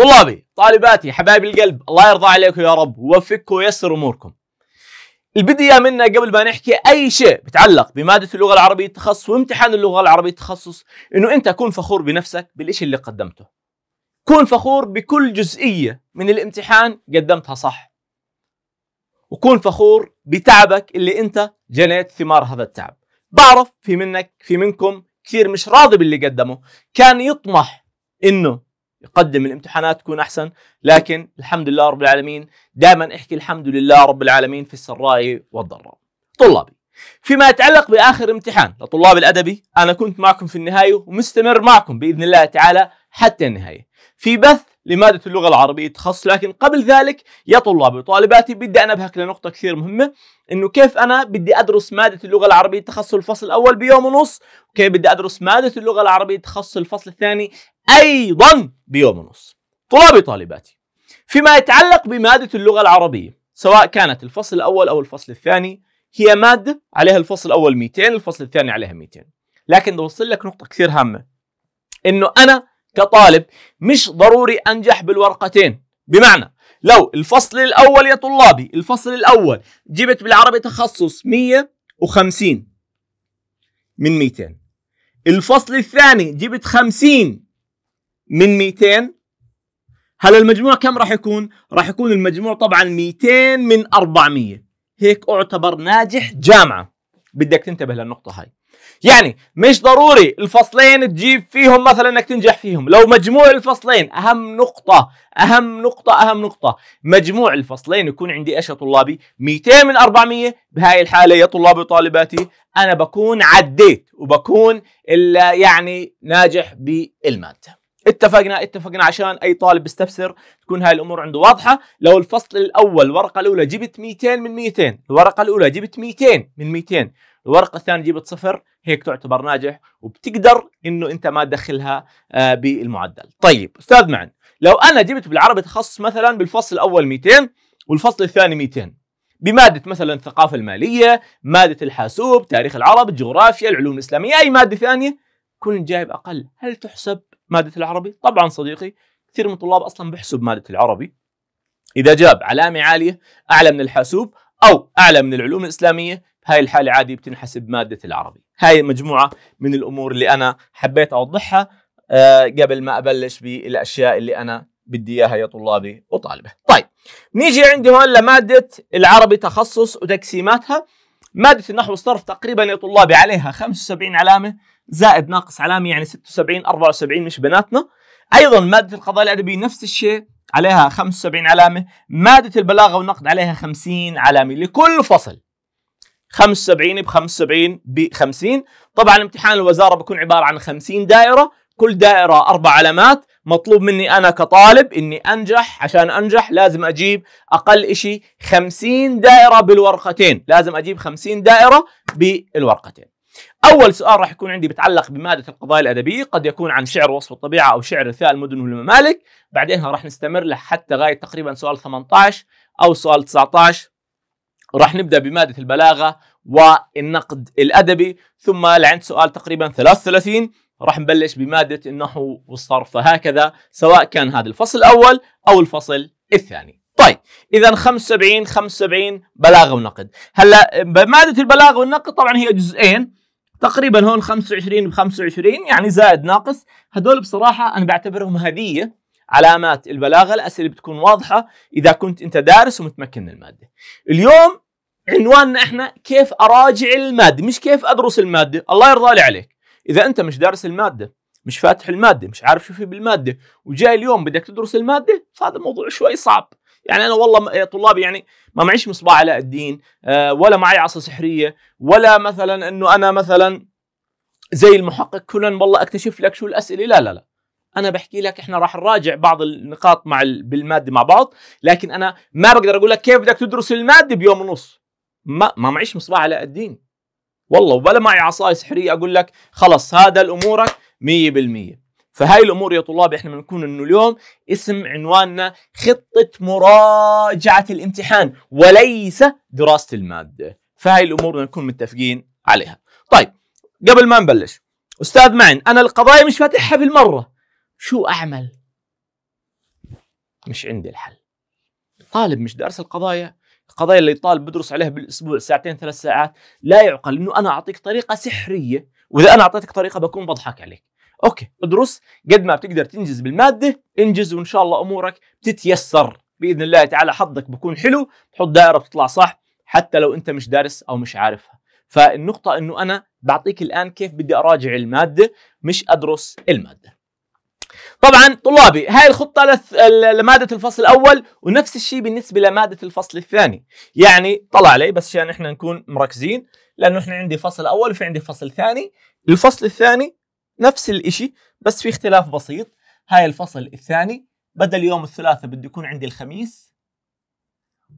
طلابي طالباتي حبايب القلب الله يرضى عليكم يا رب ووفقكم ويسر اموركم البداية منا قبل ما نحكي أي شيء بتعلق بمادة اللغة العربية التخصص وامتحان اللغة العربية التخصص إنه أنت كن فخور بنفسك بالإشي اللي قدمته كن فخور بكل جزئية من الامتحان قدمتها صح وكون فخور بتعبك اللي أنت جنيت ثمار هذا التعب بعرف في منك في منكم كثير مش راضي باللي قدمه كان يطمح إنه يقدم الامتحانات تكون احسن لكن الحمد لله رب العالمين دائما احكي الحمد لله رب العالمين في السراء والضراء طلابي فيما يتعلق باخر امتحان لطلاب الادبي انا كنت معكم في النهايه ومستمر معكم باذن الله تعالى حتى النهايه في بث لمادة اللغة العربية تخصص لكن قبل ذلك يا طلابي وطالباتي بدي أنبهك لنقطة كثير مهمة إنه كيف أنا بدي أدرس مادة اللغة العربية تخصص الفصل الأول بيوم ونص وكيف بدي أدرس مادة اللغة العربية تخصص الفصل الثاني أيضا بيوم ونص طلابي طالباتي فيما يتعلق بمادة اللغة العربية سواء كانت الفصل الأول أو الفصل الثاني هي مادة عليها الفصل الأول 200 الفصل الثاني عليها 200 لكن بوصل لك نقطة كثير هامة إنه أنا كطالب مش ضروري أنجح بالورقتين بمعنى لو الفصل الأول يا طلابي الفصل الأول جبت بالعربي تخصص 150 من 200 الفصل الثاني جبت 50 من 200 هل المجموع كم راح يكون؟ راح يكون المجموع طبعا 200 من 400 هيك اعتبر ناجح جامعة بدك تنتبه للنقطة هاي يعني مش ضروري الفصلين تجيب فيهم مثلا انك تنجح فيهم لو مجموع الفصلين اهم نقطة اهم نقطة اهم نقطة مجموع الفصلين يكون عندي ايش يا طلابي 200 من 400 بهاي الحالة يا طلابي وطالباتي انا بكون عديت وبكون يعني ناجح بالمادة اتفقنا اتفقنا عشان اي طالب بيستفسر تكون هاي الامور عنده واضحه لو الفصل الاول الورقه الاولى جبت 200 من 200 الورقه الاولى جبت 200 من 200 الورقه الثانيه جبت صفر هيك تعتبر ناجح وبتقدر انه انت ما تدخلها آه بالمعدل طيب استاذ معن لو انا جبت بالعربي تخصص مثلا بالفصل الاول 200 والفصل الثاني 200 بمادة مثلا الثقافة المالية مادة الحاسوب تاريخ العرب الجغرافيا العلوم الإسلامية أي مادة ثانية كنت جايب أقل هل تحسب ماده العربي طبعا صديقي كثير من الطلاب اصلا بحسب ماده العربي اذا جاب علامه عاليه اعلى من الحاسوب او اعلى من العلوم الاسلاميه هاي الحاله عادي بتنحسب ماده العربي هاي مجموعه من الامور اللي انا حبيت اوضحها آه، قبل ما ابلش بالاشياء اللي انا بدي اياها يا طلابي وطالبه طيب نيجي عندي هون لماده العربي تخصص وتقسيماتها ماده النحو والصرف تقريبا يا طلابي عليها 75 علامه زائد ناقص علامه يعني 76 74 مش بناتنا ايضا ماده القضاء الادبي نفس الشيء عليها 75 علامه ماده البلاغه والنقد عليها 50 علامه لكل فصل 75 ب 75 ب 50 طبعا امتحان الوزاره بيكون عباره عن 50 دائره كل دائره اربع علامات مطلوب مني انا كطالب اني انجح عشان انجح لازم اجيب اقل شيء 50 دائره بالورقتين لازم اجيب 50 دائره بالورقتين اول سؤال راح يكون عندي بتعلق بماده القضايا الادبيه قد يكون عن شعر وصف الطبيعه او شعر رثاء المدن والممالك بعدين راح نستمر لحتى غايه تقريبا سؤال 18 او سؤال 19 راح نبدا بماده البلاغه والنقد الادبي ثم لعند سؤال تقريبا 33 راح نبلش بماده النحو والصرف هكذا سواء كان هذا الفصل الاول او الفصل الثاني طيب اذا 75 75 بلاغه ونقد هلا ماده البلاغه والنقد طبعا هي جزئين تقريبا هون 25 ب 25 يعني زائد ناقص هدول بصراحه انا بعتبرهم هديه علامات البلاغه الاسئله بتكون واضحه اذا كنت انت دارس ومتمكن من الماده اليوم عنواننا احنا كيف اراجع الماده مش كيف ادرس الماده الله يرضى لي عليك اذا انت مش دارس الماده مش فاتح الماده مش عارف شو في بالماده وجاي اليوم بدك تدرس الماده فهذا موضوع شوي صعب يعني انا والله يا طلابي يعني ما معيش مصباح علاء الدين آه، ولا معي عصا سحريه ولا مثلا انه انا مثلا زي المحقق كونان والله اكتشف لك شو الاسئله لا لا لا انا بحكي لك احنا راح نراجع بعض النقاط مع بالماده مع بعض لكن انا ما بقدر اقول لك كيف بدك تدرس الماده بيوم ونص ما ما معيش مصباح علاء الدين والله ولا معي عصاي سحريه اقول لك خلص هذا الامورك 100% فهاي الامور يا طلاب احنا بنكون انه اليوم اسم عنواننا خطه مراجعه الامتحان وليس دراسه الماده فهاي الامور نكون متفقين عليها طيب قبل ما نبلش استاذ معن انا القضايا مش فاتحها بالمره شو اعمل مش عندي الحل طالب مش دارس القضايا القضايا اللي طالب بدرس عليها بالاسبوع ساعتين ثلاث ساعات لا يعقل انه انا اعطيك طريقه سحريه واذا انا اعطيتك طريقه بكون بضحك عليك اوكي ادرس قد ما بتقدر تنجز بالماده انجز وان شاء الله امورك بتتيسر باذن الله تعالى حظك بكون حلو تحط دائره بتطلع صح حتى لو انت مش دارس او مش عارفها فالنقطه انه انا بعطيك الان كيف بدي اراجع الماده مش ادرس الماده طبعا طلابي هاي الخطة لمادة الفصل الأول ونفس الشيء بالنسبة لمادة الفصل الثاني يعني طلع علي بس عشان احنا نكون مركزين لأنه احنا عندي فصل أول وفي عندي فصل ثاني الفصل الثاني نفس الإشي بس في اختلاف بسيط هاي الفصل الثاني بدل يوم الثلاثاء بده يكون عندي الخميس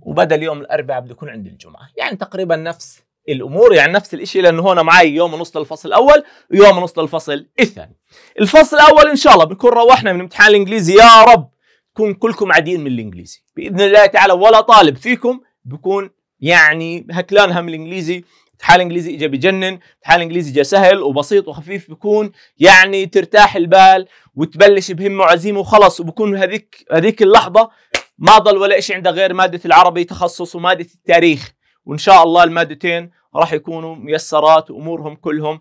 وبدل يوم الأربعاء بده يكون عندي الجمعة يعني تقريبا نفس الامور يعني نفس الشيء لانه هون معي يوم ونص للفصل الاول ويوم ونص للفصل الثاني. الفصل الاول ان شاء الله بنكون روحنا من امتحان الانجليزي يا رب تكون كلكم عاديين من الانجليزي باذن الله تعالى ولا طالب فيكم بكون يعني هكلان هم الانجليزي امتحان الانجليزي اجى بجنن امتحان الانجليزي اجى سهل وبسيط وخفيف بكون يعني ترتاح البال وتبلش بهمه وعزيمه وخلص وبكون هذيك هذيك اللحظه ما ضل ولا شيء عنده غير ماده العربي تخصص وماده التاريخ وان شاء الله المادتين راح يكونوا ميسرات وامورهم كلهم 100%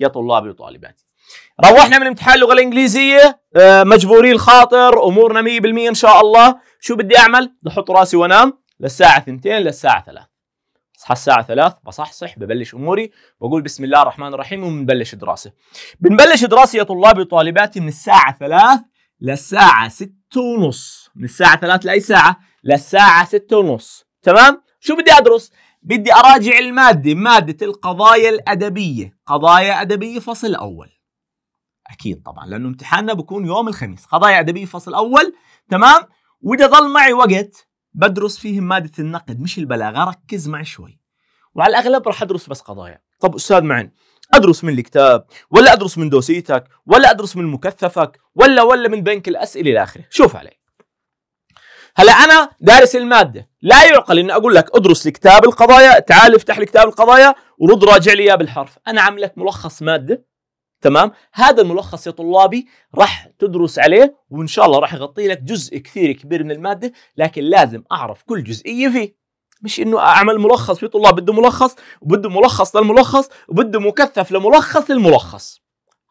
يا طلابي وطالباتي روحنا من امتحان اللغه الانجليزيه آه، مجبورين الخاطر امورنا 100% ان شاء الله شو بدي اعمل بحط راسي وانام للساعه 2 للساعه 3 اصحى الساعة 3 بصحصح ببلش اموري بقول بسم الله الرحمن الرحيم وبنبلش دراسة. بنبلش دراسة يا طلابي وطالباتي من الساعة 3 للساعة ستة ونص، من الساعة 3 لأي ساعة؟ للساعة ستة ونص، تمام؟ شو بدي ادرس؟ بدي اراجع المادة، مادة القضايا الأدبية، قضايا أدبية فصل أول. أكيد طبعا لأنه امتحاننا بكون يوم الخميس، قضايا أدبية فصل أول، تمام؟ وإذا ظل معي وقت بدرس فيهم ماده النقد مش البلاغه ركز معي شوي وعلى الاغلب راح ادرس بس قضايا طب استاذ معن ادرس من الكتاب ولا ادرس من دوسيتك ولا ادرس من مكثفك ولا ولا من بنك الاسئله الى اخره شوف علي هلا انا دارس الماده لا يعقل اني اقول لك ادرس لكتاب القضايا تعال افتح لي كتاب القضايا ورد راجع لي اياه بالحرف انا عامل لك ملخص ماده تمام هذا الملخص يا طلابي راح تدرس عليه وان شاء الله راح يغطي لك جزء كثير كبير من الماده لكن لازم اعرف كل جزئيه فيه مش انه اعمل ملخص في طلاب بده ملخص وبده ملخص للملخص وبده مكثف لملخص للملخص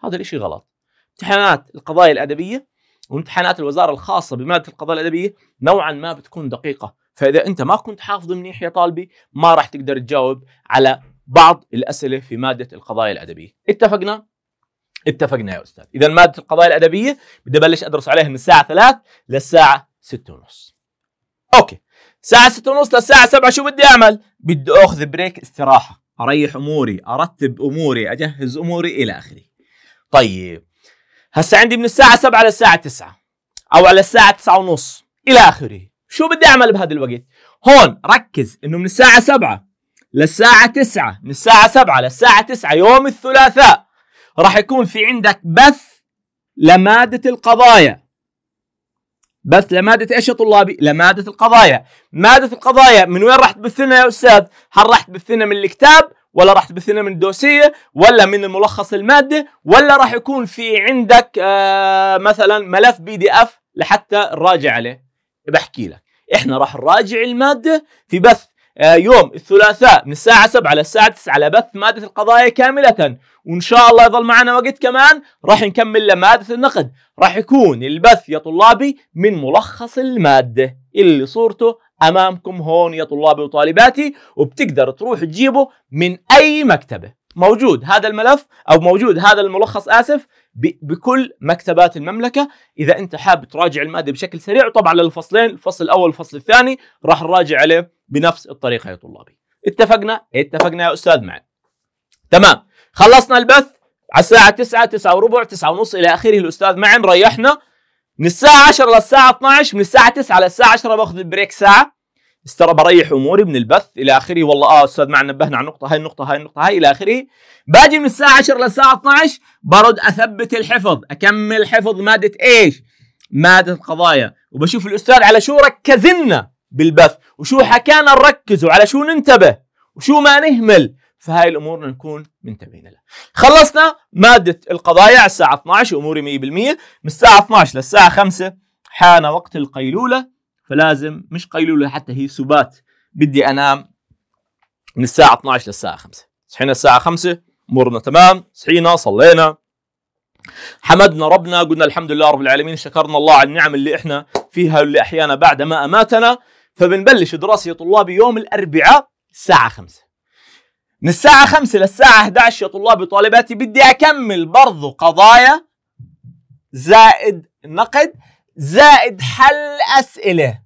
هذا الاشي غلط امتحانات القضايا الادبيه وامتحانات الوزاره الخاصه بماده القضايا الادبيه نوعا ما بتكون دقيقه فاذا انت ما كنت حافظ منيح يا طالبي ما راح تقدر تجاوب على بعض الاسئله في ماده القضايا الادبيه اتفقنا اتفقنا يا استاذ اذا ماده القضايا الادبيه بدي ابلش ادرس عليها من الساعه 3 للساعه 6 ونص اوكي الساعه 6 ونص للساعه 7 شو بدي اعمل بدي اخذ بريك استراحه اريح اموري ارتب اموري اجهز اموري الى اخره طيب هسا عندي من الساعه 7 للساعه 9 او على الساعه 9 ونص الى اخره شو بدي اعمل بهذا الوقت هون ركز انه من الساعه 7 للساعه 9 من الساعه 7 للساعه 9 يوم الثلاثاء راح يكون في عندك بث لمادة القضايا بث لمادة ايش يا طلابي؟ لمادة القضايا، مادة القضايا من وين راح تبث لنا يا استاذ؟ هل راح تبث لنا من الكتاب؟ ولا راح تبث لنا من الدوسية؟ ولا من الملخص المادة؟ ولا راح يكون في عندك آه مثلا ملف بي دي اف لحتى نراجع عليه؟ بحكي لك، احنا راح نراجع المادة في بث آه، يوم الثلاثاء من الساعة 7 للساعة 9 على بث مادة القضايا كاملة وإن شاء الله يظل معنا وقت كمان راح نكمل لمادة النقد راح يكون البث يا طلابي من ملخص المادة اللي صورته أمامكم هون يا طلابي وطالباتي وبتقدر تروح تجيبه من أي مكتبة موجود هذا الملف أو موجود هذا الملخص آسف بكل مكتبات المملكه اذا انت حاب تراجع الماده بشكل سريع طبعا للفصلين الفصل الاول والفصل الثاني راح نراجع عليه بنفس الطريقه يا طلابي اتفقنا اتفقنا يا استاذ معي تمام خلصنا البث على الساعه 9 9 وربع 9 ونص الى اخره الاستاذ معن ريحنا من الساعه 10 للساعه 12 من الساعه 9 للساعه 10 باخذ البريك ساعه استرى بريح اموري من البث الى اخره والله اه استاذ معنا نبهنا على النقطه هاي النقطه هاي النقطه هاي الى اخره باجي من الساعه 10 للساعه 12 برد اثبت الحفظ اكمل حفظ ماده ايش ماده قضايا وبشوف الاستاذ على شو ركزنا بالبث وشو حكانا نركز وعلى شو ننتبه وشو ما نهمل فهاي الامور نكون منتبهين لها. خلصنا ماده القضايا على الساعه 12 اموري 100% من الساعه 12 للساعه 5 حان وقت القيلوله فلازم مش قيلولة حتى هي سبات بدي انام من الساعة 12 للساعة 5 صحينا الساعة 5 امورنا تمام صحينا صلينا حمدنا ربنا قلنا الحمد لله رب العالمين شكرنا الله على النعم اللي احنا فيها واللي احيانا بعد ما اماتنا فبنبلش دراسة يا طلابي يوم الاربعاء الساعة 5 من الساعة 5 للساعة 11 يا طلابي طالباتي بدي أكمل برضو قضايا زائد نقد زائد حل أسئلة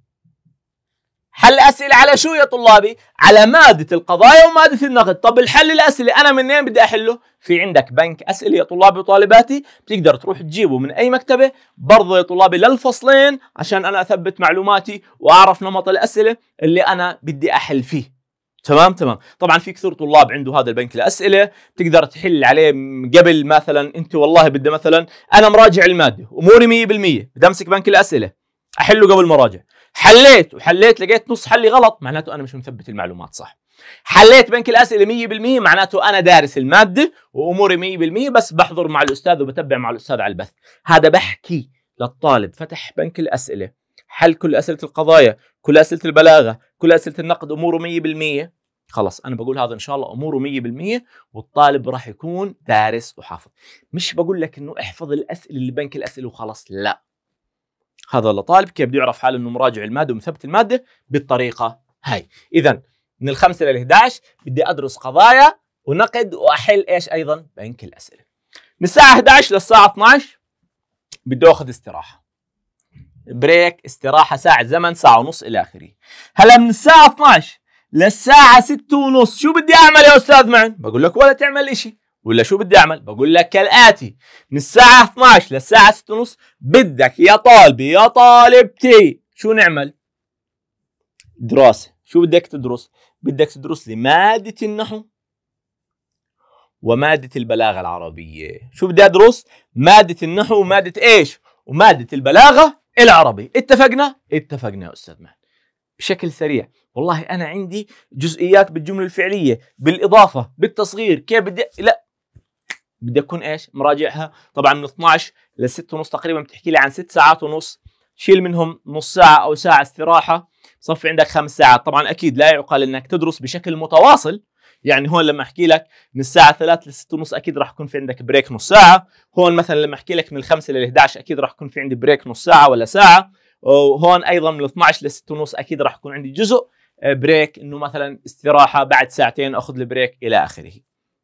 حل أسئلة على شو يا طلابي؟ على مادة القضايا ومادة النقد طب الحل الأسئلة أنا منين بدي أحله؟ في عندك بنك أسئلة يا طلابي وطالباتي بتقدر تروح تجيبه من أي مكتبة برضه يا طلابي للفصلين عشان أنا أثبت معلوماتي وأعرف نمط الأسئلة اللي أنا بدي أحل فيه تمام تمام طبعا في كثير طلاب عنده هذا البنك الاسئله تقدر تحل عليه قبل مثلا انت والله بدي مثلا انا مراجع الماده اموري 100% بدي امسك بنك الاسئله احله قبل ما اراجع حليت وحليت لقيت نص حلي غلط معناته انا مش مثبت المعلومات صح حليت بنك الاسئله 100% معناته انا دارس الماده واموري 100% بس بحضر مع الاستاذ وبتبع مع الاستاذ على البث هذا بحكي للطالب فتح بنك الاسئله حل كل اسئله القضايا كل اسئله البلاغه كل اسئله النقد اموره 100% خلص انا بقول هذا ان شاء الله اموره 100% والطالب راح يكون دارس وحافظ مش بقول لك انه احفظ الاسئله اللي بنك الاسئله وخلص، لا هذا لطالب كيف بده يعرف حاله انه مراجع الماده ومثبت الماده بالطريقه هاي اذا من الخمسه لل 11 بدي ادرس قضايا ونقد واحل ايش ايضا بنك الاسئله من الساعه 11 للساعه 12 بدي اخذ استراحه بريك استراحه ساعه زمن ساعه ونص الى اخره هلا من الساعه 12 للساعه 6 ونص شو بدي اعمل يا استاذ معن بقول لك ولا تعمل شيء ولا شو بدي اعمل بقول لك كالاتي من الساعه 12 للساعه 6 ونص بدك يا طالبي يا طالبتي شو نعمل دراسه شو بدك تدرس بدك تدرس لي ماده النحو ومادة البلاغة العربية شو بدي أدرس؟ مادة النحو ومادة إيش؟ ومادة البلاغة العربي اتفقنا اتفقنا يا استاذ مهدي بشكل سريع والله انا عندي جزئيات بالجمله الفعليه بالاضافه بالتصغير كيف بدي لا بدي اكون ايش مراجعها طبعا من 12 ل 6 ونص تقريبا بتحكي لي عن 6 ساعات ونص شيل منهم نص ساعه او ساعه استراحه صفي عندك خمس ساعات طبعا اكيد لا يعقل انك تدرس بشكل متواصل يعني هون لما احكي لك من الساعه 3 ل 6 ونص اكيد راح يكون في عندك بريك نص ساعه هون مثلا لما احكي لك من 5 لل 11 اكيد راح يكون في عندي بريك نص ساعه ولا ساعه وهون ايضا من 12 ل 6 ونص اكيد راح يكون عندي جزء بريك آه، انه مثلا استراحه بعد ساعتين اخذ البريك الى اخره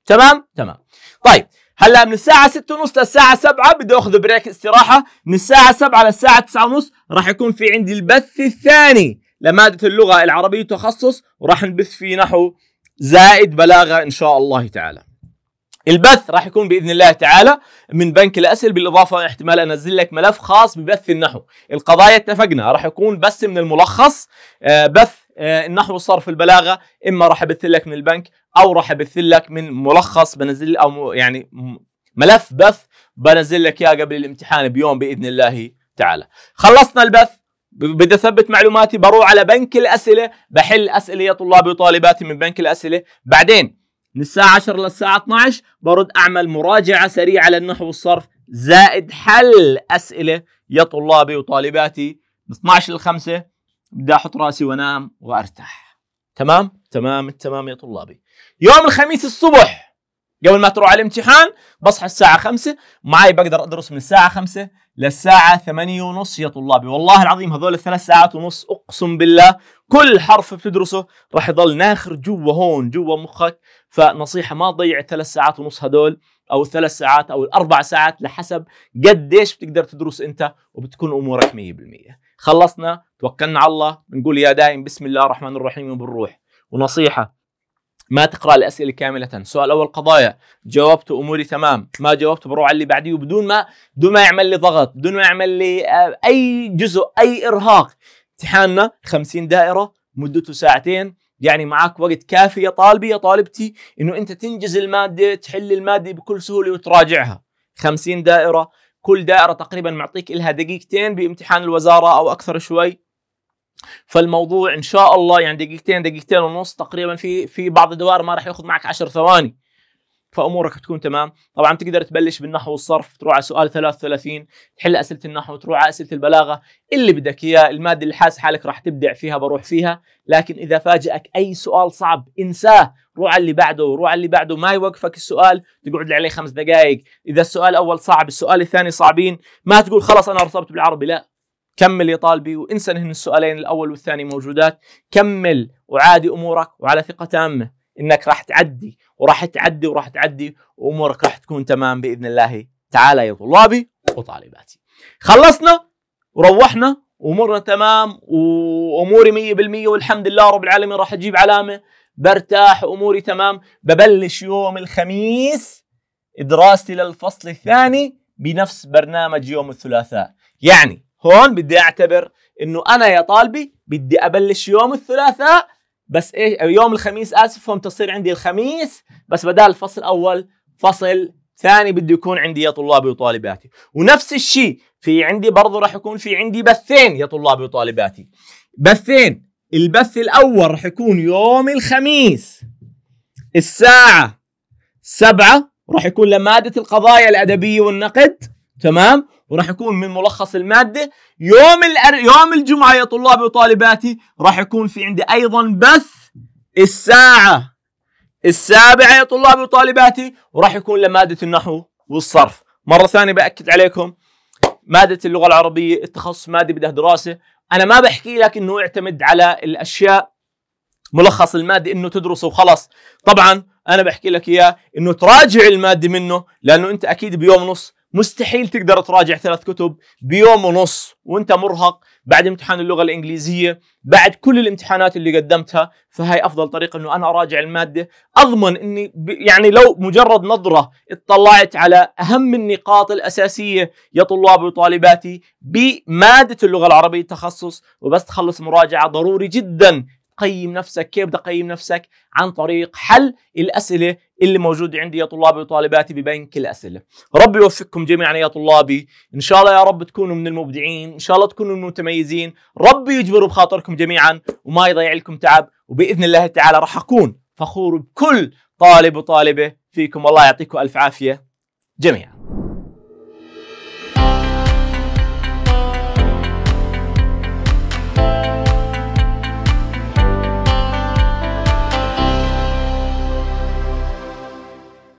تمام تمام طيب هلا من الساعة 6 ونص للساعة 7 بدي اخذ بريك استراحة، من الساعة 7 للساعة 9 ونص راح يكون في عندي البث الثاني لمادة اللغة العربية تخصص وراح نبث فيه نحو زائد بلاغه ان شاء الله تعالى البث راح يكون باذن الله تعالى من بنك الاسئله بالاضافه احتمال انزل لك ملف خاص ببث النحو القضايا اتفقنا راح يكون بس من الملخص آه، بث آه، النحو والصرف البلاغه اما راح ابث لك من البنك او راح ابث لك من ملخص بنزل او يعني ملف بث بنزل لك اياه قبل الامتحان بيوم باذن الله تعالى خلصنا البث بدي اثبت معلوماتي بروح على بنك الاسئله بحل اسئله يا طلابي وطالباتي من بنك الاسئله بعدين من الساعه 10 للساعه 12 برد اعمل مراجعه سريعه للنحو والصرف زائد حل اسئله يا طلابي وطالباتي من 12 ل 5 بدي احط راسي وانام وارتاح تمام تمام التمام يا طلابي يوم الخميس الصبح قبل ما تروح على الامتحان بصحى الساعه خمسة معي بقدر ادرس من الساعه خمسة للساعه ثمانية ونص يا طلابي والله العظيم هذول الثلاث ساعات ونص اقسم بالله كل حرف بتدرسه راح يضل ناخر جوا هون جوا مخك فنصيحه ما تضيع الثلاث ساعات ونص هذول او الثلاث ساعات او الاربع ساعات لحسب قديش بتقدر تدرس انت وبتكون امورك 100% خلصنا توكلنا على الله بنقول يا دايم بسم الله الرحمن الرحيم وبالروح ونصيحه ما تقرا الاسئله كامله السؤال الاول قضايا جاوبت اموري تمام ما جاوبت بروح على اللي بعديه وبدون ما بدون ما يعمل لي ضغط بدون ما يعمل لي آه، اي جزء اي ارهاق امتحاننا 50 دائره مدته ساعتين يعني معك وقت كافي يا طالبي يا طالبتي انه انت تنجز الماده تحل الماده بكل سهوله وتراجعها 50 دائره كل دائره تقريبا معطيك لها دقيقتين بامتحان الوزاره او اكثر شوي فالموضوع ان شاء الله يعني دقيقتين دقيقتين ونص تقريبا في في بعض الدوائر ما راح ياخذ معك 10 ثواني فامورك تكون تمام طبعا تقدر تبلش بالنحو والصرف تروح على سؤال 33 تحل اسئله النحو تروح على اسئله البلاغه اللي بدك اياه الماده اللي حاسس حالك راح تبدع فيها بروح فيها لكن اذا فاجئك اي سؤال صعب انساه روح على اللي بعده روح على اللي بعده ما يوقفك السؤال تقعد عليه خمس دقائق اذا السؤال الاول صعب السؤال الثاني صعبين ما تقول خلص انا رسبت بالعربي لا كمل يا طالبي وانسى ان السؤالين الاول والثاني موجودات كمل وعادي امورك وعلى ثقه تامه انك راح تعدي وراح تعدي وراح تعدي وامورك راح تكون تمام باذن الله تعالى يا طلابي وطالباتي خلصنا وروحنا وامورنا تمام واموري 100% والحمد لله رب العالمين راح اجيب علامه برتاح اموري تمام ببلش يوم الخميس دراستي للفصل الثاني بنفس برنامج يوم الثلاثاء يعني هون بدي اعتبر انه انا يا طالبي بدي ابلش يوم الثلاثاء بس ايش يوم الخميس اسف هون تصير عندي الخميس بس بدال الفصل اول فصل ثاني بده يكون عندي يا طلابي وطالباتي ونفس الشيء في عندي برضه راح يكون في عندي بثين يا طلابي وطالباتي بثين البث الاول راح يكون يوم الخميس الساعه سبعة راح يكون لمادة القضايا الأدبية والنقد تمام وراح يكون من ملخص الماده يوم الأر... يوم الجمعه يا طلابي وطالباتي راح يكون في عندي ايضا بث الساعه السابعه يا طلابي وطالباتي وراح يكون لماده النحو والصرف مره ثانيه باكد عليكم ماده اللغه العربيه التخصص ماده بدها دراسه انا ما بحكي لك انه يعتمد على الاشياء ملخص الماده انه تدرسه وخلص طبعا انا بحكي لك اياه انه تراجع الماده منه لانه انت اكيد بيوم ونص مستحيل تقدر تراجع ثلاث كتب بيوم ونص وانت مرهق بعد امتحان اللغه الانجليزيه بعد كل الامتحانات اللي قدمتها فهي افضل طريقه انه انا اراجع الماده اضمن اني يعني لو مجرد نظره اطلعت على اهم النقاط الاساسيه يا طلابي وطالباتي بماده اللغه العربيه التخصص وبس تخلص مراجعه ضروري جدا تقيم نفسك كيف بدي اقيم نفسك عن طريق حل الاسئله اللي موجوده عندي يا طلابي وطالباتي ببنك الاسئله ربي يوفقكم جميعا يا طلابي ان شاء الله يا رب تكونوا من المبدعين ان شاء الله تكونوا من المتميزين ربي يجبر بخاطركم جميعا وما يضيع لكم تعب وباذن الله تعالى راح اكون فخور بكل طالب وطالبه فيكم والله يعطيكم الف عافيه جميعا